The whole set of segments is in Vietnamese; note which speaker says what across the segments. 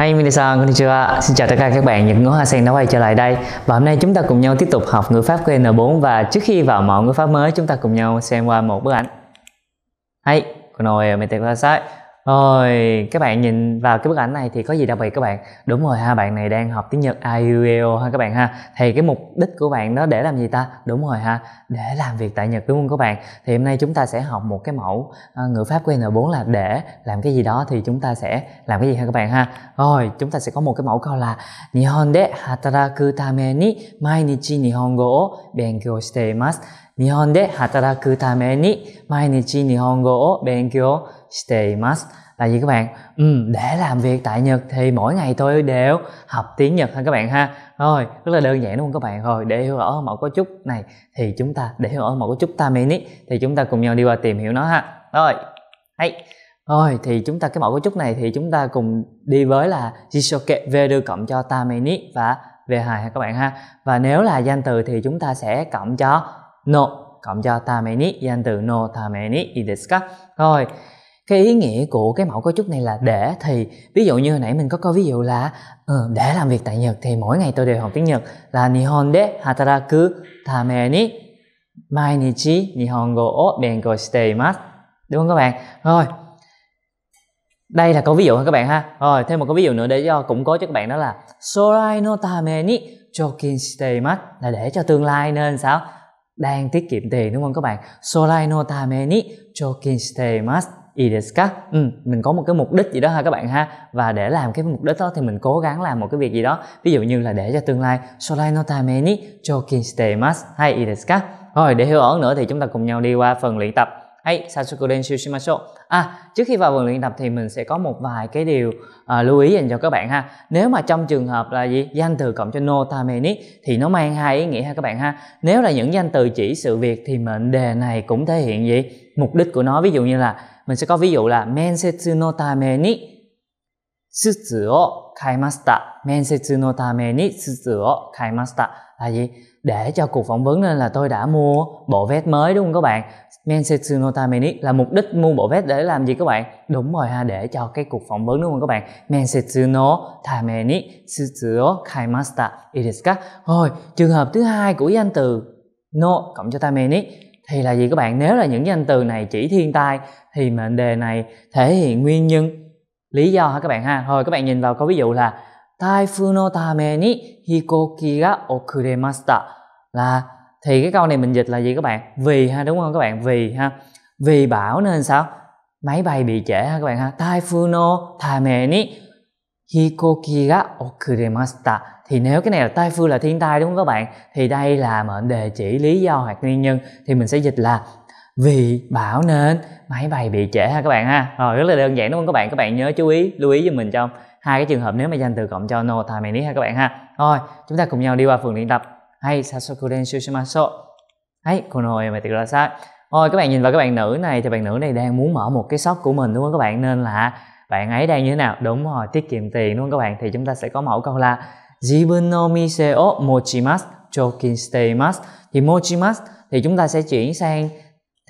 Speaker 1: Hi minasan, konnichiwa. Xin chào tất cả các bạn, những ngữ Hoa Sen đã quay trở lại đây. Và hôm nay chúng ta cùng nhau tiếp tục học ngữ pháp của N4 và trước khi vào mọn ngữ pháp mới, chúng ta cùng nhau xem qua một bức ảnh. Hi, kono e mete kudasai. Rồi, các bạn nhìn vào cái bức ảnh này thì có gì đặc biệt các bạn? Đúng rồi ha, bạn này đang học tiếng Nhật IELTS ha các bạn ha. Thì cái mục đích của bạn đó để làm gì ta? Đúng rồi ha, để làm việc tại Nhật đúng không các bạn? Thì hôm nay chúng ta sẽ học một cái mẫu ờ, ngữ pháp của N4 là để làm cái gì đó thì chúng ta sẽ làm cái gì ha các bạn ha. Rồi, chúng ta sẽ có một cái mẫu câu là Nihon de hataraku tame ni mainichi nihongo o benkyou shite imasu. 日本で働くために毎日日本語を勉強しています。Là gì các bạn? Ừ, để làm việc tại Nhật thì mỗi ngày tôi đều học tiếng Nhật ha các bạn ha. Rồi, rất là đơn giản đúng không các bạn? Rồi, để hiểu rõ một cấu trúc này thì chúng ta để hiểu rõ một cấu trúc tamini thì chúng ta cùng nhau đi qua tìm hiểu nó ha. Rồi. Hay. Rồi thì chúng ta cái mẫu cấu trúc này thì chúng ta cùng đi với là về đưa cộng cho tamini và về hài ha các bạn ha. Và nếu là danh từ thì chúng ta sẽ cộng cho no cộng cho ta mẹ ni danh từ no ta mẹ ni rồi cái ý nghĩa của cái mẫu cấu trúc này là để thì ví dụ như hồi nãy mình có coi ví dụ là ừ, để làm việc tại Nhật thì mỗi ngày tôi đều học tiếng Nhật là Nihon de hataraku tame ni mainichi Nihongo o benko shite imasu đúng không các bạn rồi đây là câu ví dụ ha các bạn ha rồi thêm một câu ví dụ nữa để cho củng cố cho các bạn đó là sorai no tame ni chokin shite imasu là để cho tương lai nên sao đang tiết kiệm tiền đúng không các bạn solai no tame ni chokin shitemasu ideska ừ, mình có một cái mục đích gì đó ha các bạn ha và để làm cái mục đích đó thì mình cố gắng làm một cái việc gì đó ví dụ như là để cho tương lai solai no tame ni chokin shitemasu hay ideska rồi để hiểu ổn nữa thì chúng ta cùng nhau đi qua phần luyện tập Hãy Satsuku Denshu Shimashou. À, trước khi vào phần luyện tập thì mình sẽ có một vài cái điều à, lưu ý dành cho các bạn ha. Nếu mà trong trường hợp là gì? Danh từ cộng cho no tameni thì nó mang hai ý nghĩa ha các bạn ha. Nếu là những danh từ chỉ sự việc thì mệnh đề này cũng thể hiện gì? Mục đích của nó ví dụ như là mình sẽ có ví dụ là mensetsu no tameni tsutsu o kaimashita. Mensetsu no ni tsutsu o kaimasta là gì để cho cuộc phỏng vấn nên là tôi đã mua bộ vest mới đúng không các bạn Mensetsunota Meni là mục đích mua bộ vest để làm gì các bạn đúng rồi ha để cho cái cuộc phỏng vấn đúng không các bạn Mensetsunota Meni kai masta Iriska rồi trường hợp thứ hai của danh từ no cộng cho tameni thì là gì các bạn nếu là những danh từ này chỉ thiên tai thì mệnh đề này thể hiện nguyên nhân lý do hả các bạn ha Thôi các bạn nhìn vào câu ví dụ là ni okuremasta là thì cái câu này mình dịch là gì các bạn? Vì ha đúng không các bạn? Vì ha. Vì bảo nên sao? Máy bay bị trễ ha các bạn ha. Typhoon no tame ni hikoki ga okuremasta Thì nếu cái này là typhoon là thiên tai đúng không các bạn? Thì đây là mệnh đề chỉ lý do hoặc nguyên nhân thì mình sẽ dịch là vì bảo nên máy bay bị trễ ha các bạn ha. Rồi rất là đơn giản đúng không các bạn? Các bạn nhớ chú ý lưu ý cho mình trong hai cái trường hợp nếu mà dành từ cộng cho no time này ha các bạn ha rồi chúng ta cùng nhau đi qua phần luyện tập hay sasoku den shushimasu ấy cô nội mày tự ra sai rồi các bạn nhìn vào các bạn nữ này thì bạn nữ này đang muốn mở một cái shop của mình đúng không các bạn nên là bạn ấy đang như thế nào đúng rồi tiết kiệm tiền đúng không các bạn thì chúng ta sẽ có mẫu câu là jibun no mise o mochimasu chokin steimasu thì mochimasu thì chúng ta sẽ chuyển sang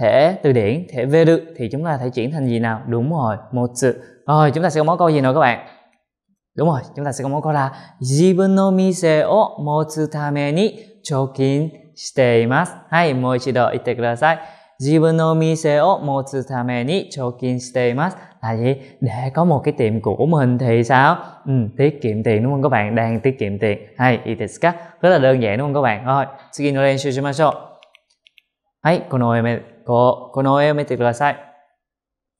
Speaker 1: thể từ điển thể veru thì chúng ta sẽ chuyển thành gì nào đúng rồi một sự rồi chúng ta sẽ có mẫu câu gì nữa các bạn Đúng rồi, chúng ta sẽ có món câu là 自分の店を持つために貯金しています。はい、もう一度言ってください。自分の店を持つために貯金しています。Là gì? Để có một cái tiệm của mình thì sao? Ừ, tiết kiệm tiền đúng không các bạn? Đang tiết kiệm tiền. Hay, itisuka. Rất là đơn giản đúng không các bạn? Rồi, tsugi no renshu shimashou. Hay, kono eme, kono eme sai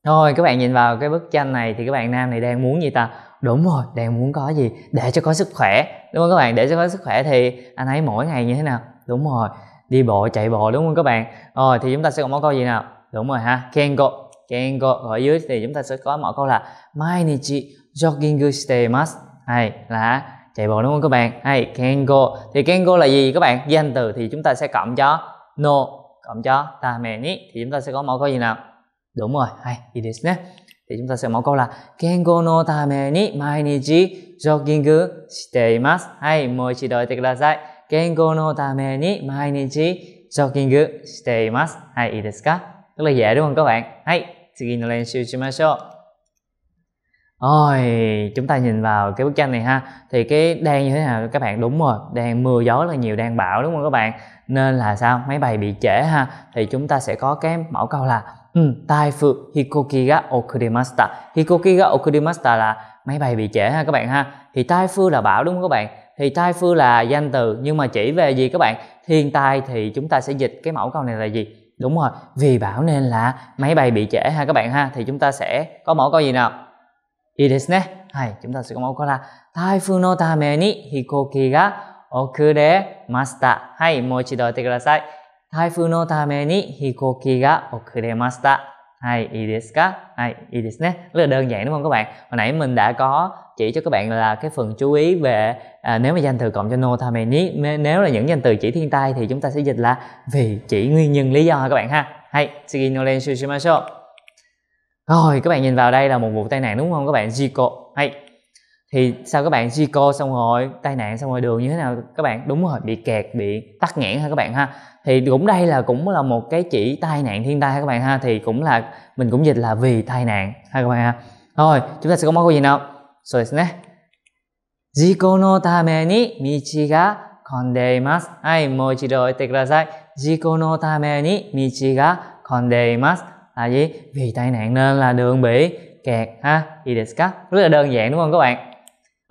Speaker 1: Rồi, các bạn nhìn vào cái bức tranh này thì các bạn nam này đang muốn gì ta? đúng rồi đang muốn có gì để cho có sức khỏe đúng không các bạn để cho có sức khỏe thì anh ấy mỗi ngày như thế nào đúng rồi đi bộ chạy bộ đúng không các bạn rồi thì chúng ta sẽ có mẫu câu gì nào đúng rồi ha kengo kengo ở dưới thì chúng ta sẽ có mẫu câu là mainichi jogging shitemasu hay là chạy bộ đúng không các bạn hay kengo thì kengo là gì các bạn danh từ thì chúng ta sẽ cộng cho no cộng cho ta mẹ ni thì chúng ta sẽ có mẫu câu gì nào đúng rồi hay gì đấy thì chúng ta sẽ mẫu câu là Kengo no tame ni mainichi jogging shite imasu. Hãy một chỉ đổi kịch là sai. Kengo no tame ni mainichi jogging shite imasu. Hãy ý desu ka? là dễ đúng không các bạn? Hãy, Ôi, chúng ta nhìn vào cái bức tranh này ha Thì cái đang như thế nào các bạn đúng rồi đang mưa gió là nhiều, đang bão đúng không các bạn Nên là sao, máy bay bị trễ ha Thì chúng ta sẽ có cái mẫu câu là うん、台風、hikoki ga okurimasta. Hikoki ga okurimasta là máy bay bị trễ ha các bạn ha. Thì tai phu là bão đúng không các bạn? Thì tai phu là danh từ nhưng mà chỉ về gì các bạn? Thiên tai thì chúng ta sẽ dịch cái mẫu câu này là gì? Đúng rồi, vì bão nên là máy bay bị trễ ha các bạn ha. Thì chúng ta sẽ có mẫu câu gì nào? Ý desu ne. Hay, chúng ta sẽ có mẫu câu là tai phu no tame ni hikoki ga okurimasta. Hay, mochido ete kudasai. 台風のために飛行機が遅れました。はい、いいですか? Hay, いいですね. Rất là đơn giản đúng không các bạn? Hồi nãy mình đã có chỉ cho các bạn là cái phần chú ý về à, nếu mà danh từ cộng cho no tameni, nếu là những danh từ chỉ thiên tai thì chúng ta sẽ dịch là vì chỉ nguyên nhân lý do các bạn ha. Hay, sugi no renshu shimashou. Rồi, các bạn nhìn vào đây là một vụ tai nạn đúng không các bạn? Jiko. Hay, thì sao các bạn di cô xong rồi tai nạn xong rồi đường như thế nào các bạn đúng rồi bị kẹt bị tắc nghẽn ha các bạn ha thì cũng đây là cũng là một cái chỉ tai nạn thiên tai ha các bạn ha thì cũng là mình cũng dịch là vì tai nạn ha các bạn ha rồi chúng ta sẽ có một câu gì nào rồi nhé ne Jiko no tame ni michi ga kondeimasu Hai, mou ichido oite kudasai Jiko no tame ni michi ga kondeimasu Là gì? Vì tai nạn nên là đường bị kẹt ha. Rất là đơn giản đúng không các bạn?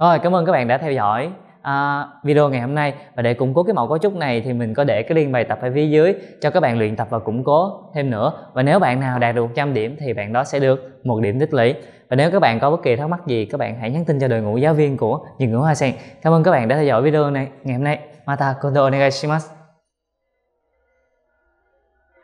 Speaker 1: Rồi, cảm ơn các bạn đã theo dõi à, video ngày hôm nay và để củng cố cái mẫu cấu trúc này thì mình có để cái liên bài tập ở phía dưới cho các bạn luyện tập và củng cố thêm nữa và nếu bạn nào đạt được 100 điểm thì bạn đó sẽ được một điểm tích lũy và nếu các bạn có bất kỳ thắc mắc gì các bạn hãy nhắn tin cho đội ngũ giáo viên của Nhật ngữ Hoa Sen cảm ơn các bạn đã theo dõi video này ngày hôm nay Mata Kondo Onegaishimasu